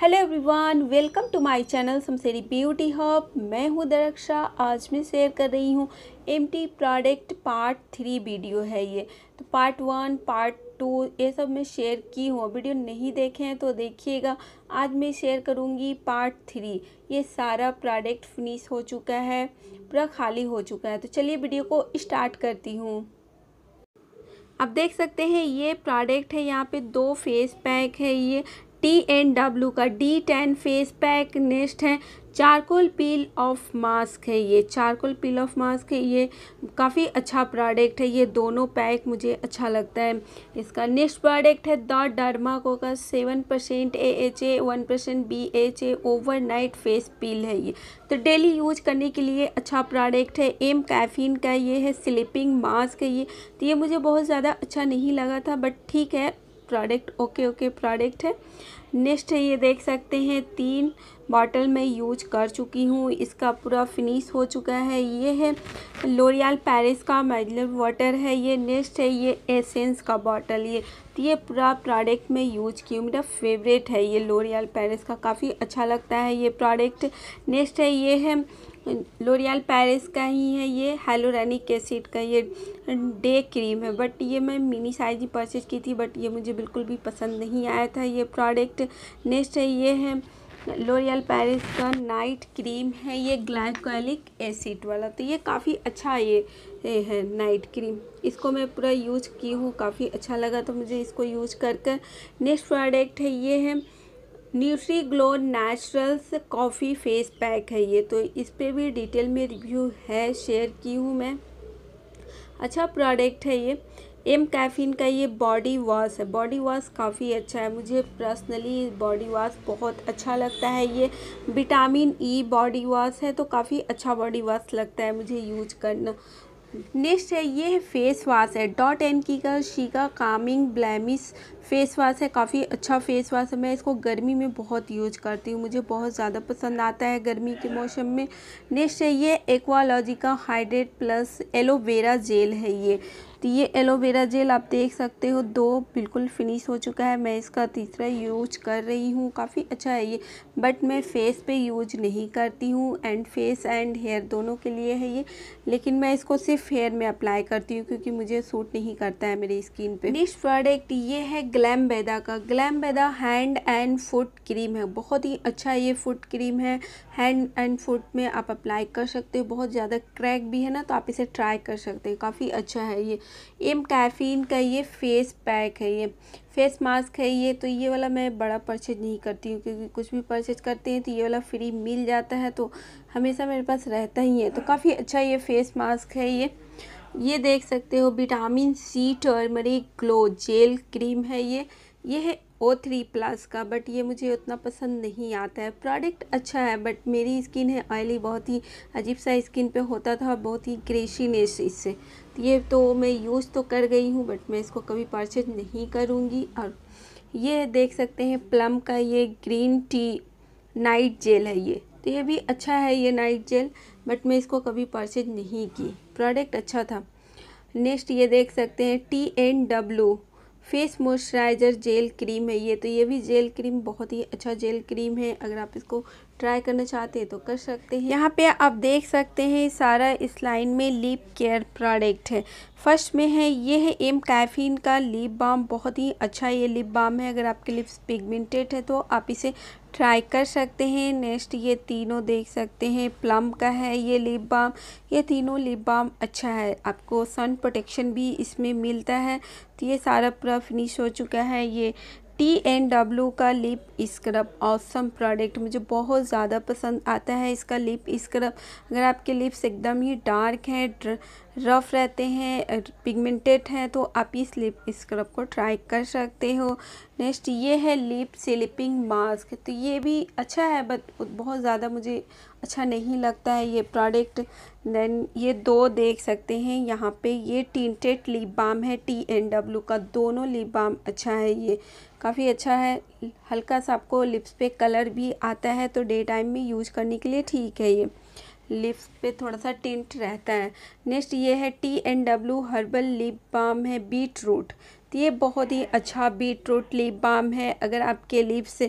hello everyone welcome to my channel समसेरी beauty hub मैं हूँ दरक्षा आज मैं शेयर कर रही एम empty product part three video है ये तो पार्ट वन पार्ट टू ये सब मैं शेयर की हूँ वीडियो नहीं देखे हैं तो देखिएगा आज मैं शेयर करूँगी पार्ट थ्री ये सारा प्रोडक्ट फिनिश हो चुका है पूरा खाली हो चुका है तो चलिए वीडियो को स्टार्ट करती हूँ आप देख सकते हैं ये प्रोडक्ट है यहाँ पे दो फेस पैक है ये टी एन डब्ल्यू का D ten face pack next है चारकोल पील ऑफ मास्क है ये चारकोल पील ऑफ मास्क है ये काफ़ी अच्छा प्रोडक्ट है ये दोनों पैक मुझे अच्छा लगता है इसका नेक्स्ट प्रोडक्ट है द डर्माको का seven percent A H A one percent B H A overnight face peel है ये तो डेली यूज करने के लिए अच्छा प्रोडक्ट है एम कैफीन का ये है स्लीपिंग मास्क है ये तो ये मुझे बहुत ज़्यादा अच्छा नहीं लगा था बट ठीक है प्रोडक्ट ओके ओके प्रोडक्ट है नेक्स्ट है ये देख सकते हैं तीन बॉटल मैं यूज कर चुकी हूँ इसका पूरा फिनिश हो चुका है ये है लोरियल पैरिस का मैजलर वाटर है ये नेक्स्ट है ये एसेंस का बॉटल ये तो ये पूरा प्रोडक्ट मैं यूज की हूँ मेरा फेवरेट है ये लोरियल पैरिस का काफ़ी अच्छा लगता है ये प्रोडक्ट नेक्स्ट है ये है लोरियल पेरिस का ही है ये हेलोरेनिक एसिड का ये डे क्रीम है बट ये मैं मिनी साइज ही परचेज की थी बट ये मुझे बिल्कुल भी पसंद नहीं आया था ये प्रोडक्ट नेक्स्ट है ये है लोरियल पेरिस का नाइट क्रीम है ये ग्लाइकोलिक एसिड वाला तो ये काफ़ी अच्छा ये, है नाइट क्रीम इसको मैं पूरा यूज की हूँ काफ़ी अच्छा लगा तो मुझे इसको यूज कर कर नेक्स्ट प्रोडक्ट है ये है Nutriglow naturals coffee face pack है ये तो इस पर भी डिटेल में रिव्यू है शेयर की हूँ मैं अच्छा प्रोडक्ट है ये एम कैफीन का ये बॉडी वॉश है बॉडी वॉश काफ़ी अच्छा है मुझे पर्सनली बॉडी वॉश बहुत अच्छा लगता है ये विटामिन ई बॉडी वॉश है तो काफ़ी अच्छा बॉडी वॉश लगता है मुझे यूज करना नेक्स्ट है ये है फेस वाश है डॉट एन की का शीका कामिंग ब्लैमिस फेस वाश है काफ़ी अच्छा फेस वाश है मैं इसको गर्मी में बहुत यूज करती हूँ मुझे बहुत ज़्यादा पसंद आता है गर्मी के मौसम में नेक्स्ट है ये एक्वालॉजी का हाइड्रेट प्लस एलोवेरा जेल है ये तो ये एलोवेरा जेल आप देख सकते हो दो बिल्कुल फिनिश हो चुका है मैं इसका तीसरा यूज कर रही हूँ काफ़ी अच्छा है ये बट मैं फेस पे यूज नहीं करती हूँ एंड फेस एंड हेयर दोनों के लिए है ये लेकिन मैं इसको सिर्फ हेयर में अप्लाई करती हूँ क्योंकि मुझे सूट नहीं करता है मेरी स्किन पर नेक्स्ट प्रोडक्ट ये है ग्लैम बैदा का Glamveda hand and foot cream है बहुत ही अच्छा ये फुट क्रीम है हैंड एंड फुट में आप अप्लाई कर सकते हो बहुत ज़्यादा क्रैक भी है ना तो आप इसे ट्राई कर सकते हैं काफ़ी अच्छा है ये एम कैफ़ीन का ये फेस पैक है ये फेस मास्क है ये तो ये वाला मैं बड़ा परचेज नहीं करती हूँ क्योंकि कुछ भी परचेज करते हैं तो ये वाला फ्री मिल जाता है तो हमेशा मेरे पास रहता ही है तो काफ़ी अच्छा ये फेस मास्क है ये ये देख सकते हो vitamin C turmeric glow gel cream है ये ये है ओ थ्री प्लस का बट ये मुझे उतना पसंद नहीं आता है प्रोडक्ट अच्छा है बट मेरी स्किन है ऑयली बहुत ही अजीब सा स्किन पे होता था बहुत ही ग्रेशीनेस इससे ये तो मैं यूज़ तो कर गई हूँ बट मैं इसको कभी परचेज नहीं करूँगी और ये देख सकते हैं प्लम का ये ग्रीन टी नाइट जेल है ये तो ये भी अच्छा है ये नाइट जेल बट मैं इसको कभी परचेज नहीं की प्रोडक्ट अच्छा था नेक्स्ट ये देख सकते हैं T N W face moisturiser gel cream है ये तो ये भी जेल क्रीम बहुत ही अच्छा जेल क्रीम है अगर आप इसको ट्राई करना चाहते हैं तो कर सकते हैं यहाँ पे आप देख सकते हैं सारा इस लाइन में लिप केयर प्रोडक्ट है फर्स्ट में है ये है एम कैफीन का लिप बाम बहुत ही अच्छा ये लिप बाम है अगर आपके लिप्स पिगमेंटेड है तो आप इसे ट्राई कर सकते हैं नेक्स्ट ये तीनों देख सकते हैं प्लम का है ये लिप बाम ये तीनों लिप बाम अच्छा है आपको सन प्रोटेक्शन भी इसमें मिलता है तो ये सारा पूरा फिनिश हो चुका है ये टी एन डब्ल्यू का लिप स्क्रब ऑसम प्रोडक्ट मुझे बहुत ज़्यादा पसंद आता है इसका लिप स्क्रब अगर आपके लिप्स एकदम ही डार्क हैं रफ़ रहते हैं पिगमेंटेड हैं तो आप इस लिप स्क्रब को ट्राई कर सकते हो नेक्स्ट ये है लिप स्लिपिंग मास्क तो ये भी अच्छा है बट बहुत ज़्यादा मुझे अच्छा नहीं लगता है ये प्रोडक्ट देन ये दो देख सकते हैं यहाँ पे ये टिंटेड लिप बाम है टी एन डब्ल्यू का दोनों लिप बाम अच्छा है ये काफ़ी अच्छा है हल्का सा आपको लिप्स पे कलर भी आता है तो डे टाइम में यूज करने के लिए ठीक है ये लिप्स पे थोड़ा सा टिंट रहता है नेक्स्ट ये है T and W herbal lip balm है बीट रूट तो ये बहुत ही अच्छा बीटरूट लिप बाम है अगर आपके लिप्स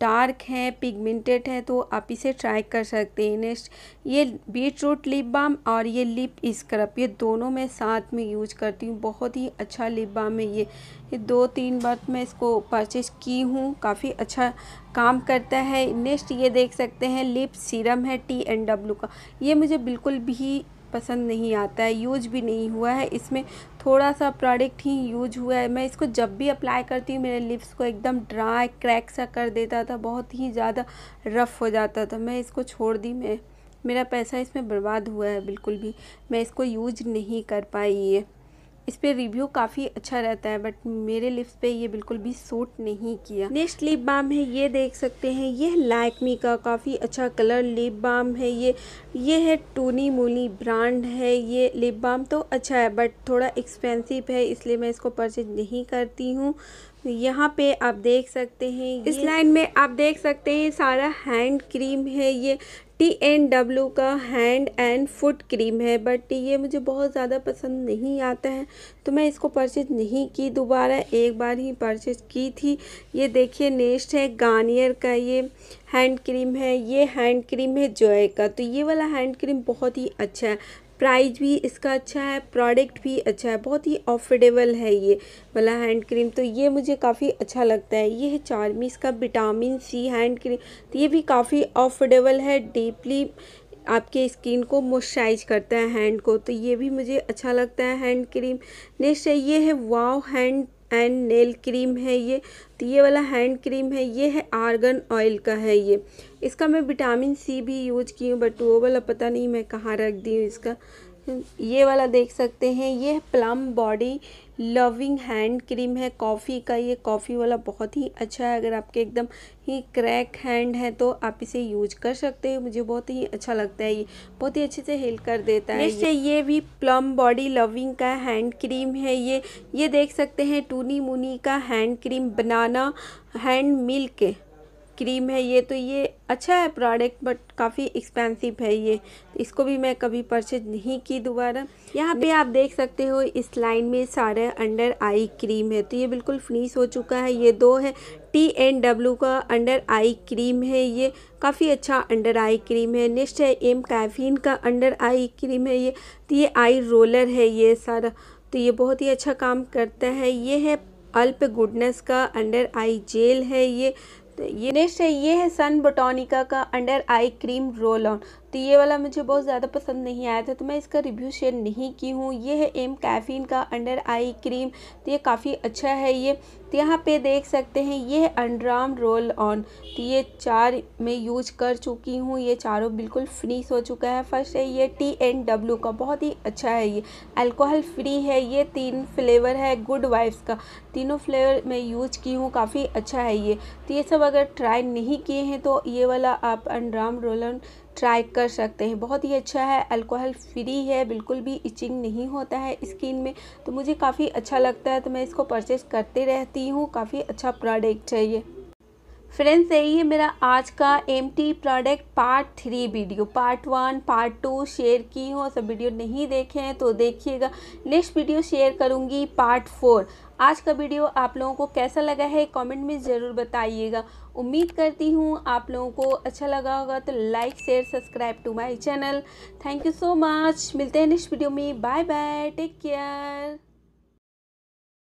डार्क हैं पिगमेंटेड है तो आप इसे ट्राई कर सकते हैं नेक्स्ट ये बीटरूट लिप बाम और ये लिप स्क्रब ये दोनों मैं साथ में यूज करती हूँ बहुत ही अच्छा लिप बाम है ये ये दो तीन बार मैं इसको परचेज की हूँ काफ़ी अच्छा काम करता है नेक्स्ट ये देख सकते हैं लिप सीरम है टी एंड डब्ल्यू का ये मुझे बिल्कुल भी पसंद नहीं आता है यूज भी नहीं हुआ है इसमें थोड़ा सा प्रोडक्ट ही यूज हुआ है मैं इसको जब भी अप्लाई करती हूँ मेरे लिप्स को एकदम ड्राई क्रैक सा कर देता था बहुत ही ज़्यादा रफ़ हो जाता था मैं इसको छोड़ दी मैं मेरा पैसा इसमें बर्बाद हुआ है बिल्कुल भी मैं इसको यूज नहीं कर पाई ये इस पर रिव्यू काफ़ी अच्छा रहता है बट मेरे लिप्स पे ये बिल्कुल भी सूट नहीं किया नेक्स्ट लिप बाम है ये देख सकते हैं ये लैकमी का काफ़ी अच्छा कलर लिप बाम है ये ये है टूनी मूली ब्रांड है ये लिप बाम तो अच्छा है बट थोड़ा एक्सपेंसिव है इसलिए मैं इसको परचेज नहीं करती हूँ यहाँ पे आप देख सकते हैं इस लाइन में आप देख सकते हैं सारा हैंड क्रीम है ये टी एन डब्ल्यू का हैंड एंड फुट क्रीम है बट ये मुझे बहुत ज़्यादा पसंद नहीं आता है तो मैं इसको परचेज नहीं की दोबारा एक बार ही परचेज की थी ये देखिए नेक्स्ट है गार्नियर का ये हैंड क्रीम है ये हैंड क्रीम है जॉय का तो ये वाला हैंड क्रीम बहुत ही अच्छा है प्राइस भी इसका अच्छा है प्रोडक्ट भी अच्छा है बहुत ही अफोर्डेबल है ये वाला हैंड क्रीम तो ये मुझे काफ़ी अच्छा लगता है ये है चार्मी का विटामिन सी हैंड क्रीम तो ये भी काफ़ी अफोर्डेबल है डीपली आपके स्किन को मॉइस्चराइज करता है हैंड को तो ये भी मुझे अच्छा लगता है हैंड क्रीम नेक्स्ट है ये है wow hand and nail cream है ये तो ये वाला हैंड क्रीम है ये है आर्गन ऑयल का है ये इसका मैं विटामिन सी भी यूज की हूँ बट वो वाला पता नहीं मैं कहाँ रख दी हूँ इसका ये वाला देख सकते हैं ये plum body loving hand cream है कॉफ़ी का ये कॉफ़ी वाला बहुत ही अच्छा है अगर आपके एकदम ही क्रैक हैंड है तो आप इसे यूज कर सकते हो मुझे बहुत ही अच्छा लगता है ये बहुत ही अच्छे से हेल कर देता है इससे ये भी प्लम बॉडी लविंग का हैंड क्रीम है ये ये देख सकते हैं टूनी मुनी का hand cream banana hand milk cream है ये तो ये अच्छा है प्रोडक्ट बट काफ़ी एक्सपेंसिव है ये इसको भी मैं कभी परचेज नहीं की दोबारा यहाँ पे आप देख सकते हो इस लाइन में सारा अंडर आई क्रीम है तो ये बिल्कुल फिनिश हो चुका है ये दो है टी एन डब्ल्यू का अंडर आई क्रीम है ये काफ़ी अच्छा अंडर आई क्रीम है नेक्स्ट है एम कैफिन का अंडर आई क्रीम है ये तो ये आई रोलर है ये सारा तो ये बहुत ही अच्छा काम करता है ये है अल्प गुडनेस का अंडर आई जेल है ये ये नेक्स्ट है ये है सन बोटोनिका का under eye cream roll on तो ये वाला मुझे बहुत ज़्यादा पसंद नहीं आया था तो मैं इसका रिव्यू शेयर नहीं की हूँ ये है एम कैफ़ीन का अंडर आई क्रीम तो ये काफ़ी अच्छा है ये तो यहाँ पे देख सकते हैं ये है अंडराम रोल ऑन तो ये चार मैं यूज कर चुकी हूँ ये चारों बिल्कुल फ्री हो चुका है फर्स्ट है ये टी एन डब्ल्यू का बहुत ही अच्छा है ये अल्कोहल फ्री है ये तीन फ्लेवर है गुड वाइफ्स का तीनों फ्लेवर मैं यूज की हूँ काफ़ी अच्छा है ये तो ये सब अगर ट्राई नहीं किए हैं तो ये वाला आप अंडराम रोल ऑन ट्राई कर सकते हैं बहुत ही अच्छा है अल्कोहल फ्री है बिल्कुल भी इचिंग नहीं होता है स्किन में तो मुझे काफ़ी अच्छा लगता है तो मैं इसको परचेज़ करते रहती हूँ काफ़ी अच्छा प्रोडक्ट है ये फ्रेंड्स यही है मेरा आज का empty product part three video part one part two share की हूँ सब वीडियो नहीं देखे हैं तो देखिएगा नेक्स्ट वीडियो शेयर करूँगी पार्ट फोर आज का वीडियो आप लोगों को कैसा लगा है कमेंट में ज़रूर बताइएगा उम्मीद करती हूँ आप लोगों को अच्छा लगा होगा तो like share subscribe to my channel thank you so much मिलते हैं नेक्स्ट वीडियो में बाय बाय टेक केयर